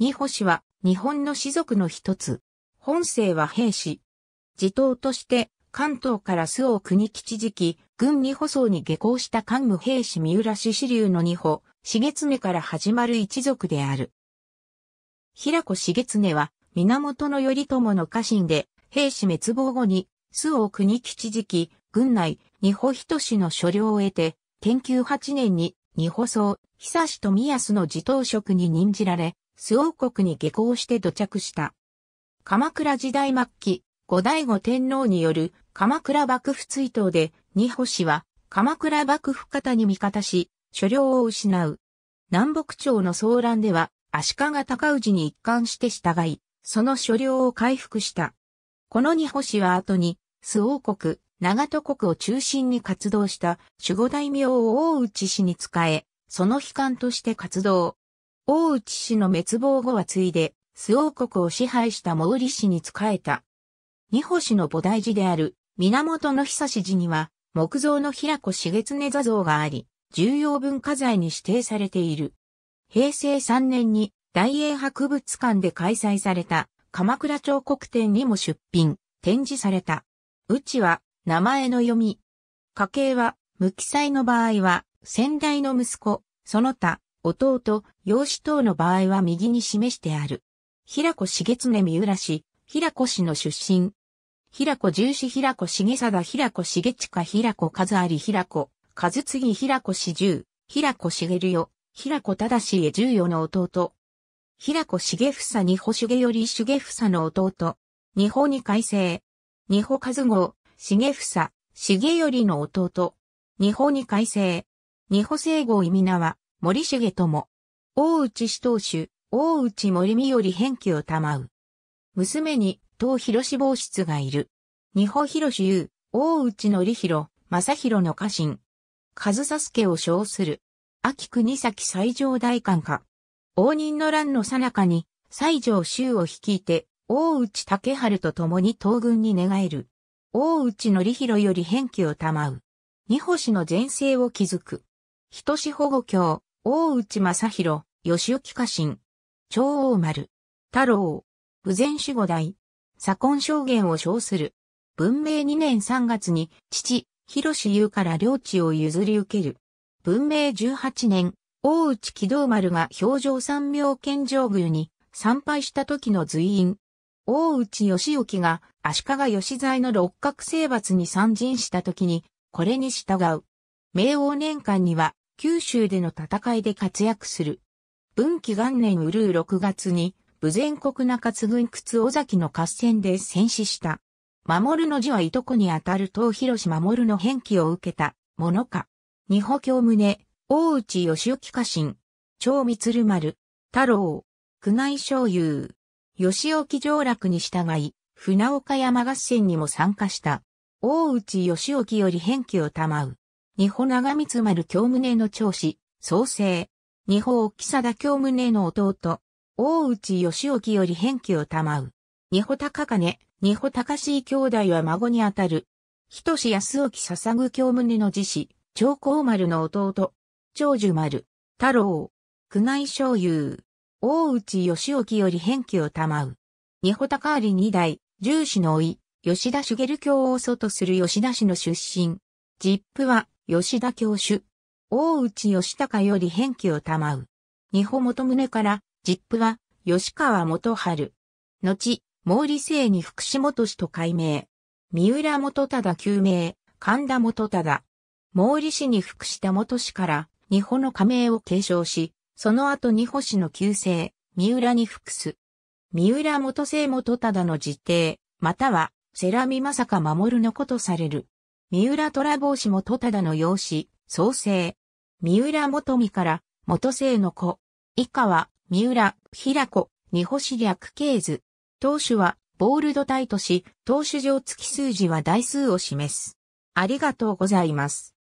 二保氏は日本の士族の一つ。本姓は平氏。自頭として関東から須を国吉時期、軍二保層に下校した官武兵士三浦氏支流の二保、重常から始まる一族である。平子重常は源頼朝の家臣で、兵士滅亡後に、須を国吉時期、軍内、二保人氏の所領を得て、天久八年に、二保層、久氏と宮須の自頭職に任じられ、周王国に下校して土着した。鎌倉時代末期、後醍醐天皇による鎌倉幕府追悼で、二保氏は鎌倉幕府方に味方し、所領を失う。南北朝の騒乱では、足利高氏に一貫して従い、その所領を回復した。この二保氏は後に、周王国、長戸国を中心に活動した守護大名を大内氏に仕え、その悲観として活動。大内氏の滅亡後はついで、周王国を支配した毛利氏に仕えた。二星の菩提寺である、源の久氏寺には、木造の平子重常座像があり、重要文化財に指定されている。平成3年に大英博物館で開催された鎌倉彫刻展にも出品、展示された。うちは名前の読み。家系は無記載の場合は先代の息子、その他弟、養子等の場合は右に示してある。平子重常三浦氏、平子氏の出身。平子重氏平子重貞平子重近平子和有平子、和次平子氏十、平子重よ、平子正へ十四の弟。平子重房二保重より重房の弟。二保に改正。二保和合、重房、重よりの弟。二保に改正。二保聖合意味名は、森重友。大内氏当主、大内森美より返記を賜う。娘に、東広志望室がいる。二保広志優、大内のりひろ、正広の家臣。和佐助を称する。秋国崎最上大官家。応仁の乱の最中に、西条州を率いて、大内竹春と共に東軍に寝返る。大内のりひろより返記を賜う。二保氏の前世を築く。人志保護教、大内正宏、吉岡家臣、長王丸、太郎、不前守護代、左近証言を称する。文明2年3月に父、広志優から領地を譲り受ける。文明18年、大内木道丸が表情三名剣上宮に参拝した時の随員。大内義興が足利義在の六角征伐に参陣した時に、これに従う。明王年間には九州での戦いで活躍する。文紀元年うるう6月に、武前国中津軍屈尾崎の合戦で戦死した。守の字はいとこにあたる東広志守の返記を受けた、ものか。二保京宗、大内義之家臣、長光丸、太郎、久内昭雄、義沖上洛に従い、船岡山合戦にも参加した。大内義沖より返記を賜う。二保長光丸京宗の長子、創生。二保木貞京宗の弟、大内義興より返記を賜う。二保高金、二保高志兄弟は孫にあたる。人志安沖捧ぐ京宗の次子、長光丸の弟、長寿丸、太郎、宮内昭雄、大内義興より返記を賜う。二保高有二代、重子の老い、吉田茂京を祖とする吉田氏の出身。実父は、吉田教主。大内義高より返記を賜う。二本元宗から、実父は、吉川元春。後、毛利姓に福祉元氏と改名。三浦元忠旧名、神田元忠。毛利氏に服した元氏から、二本の加盟を継承し、その後二本氏の旧姓、三浦に服す。三浦元姓元忠の実邸、または、世良美正か守のことされる。三浦虎帽子元忠の養子、創生。三浦元美から元生の子。以下は、三浦、平子、二星略系図。投手は、ボールドタイとし、投手上付き数字は台数を示す。ありがとうございます。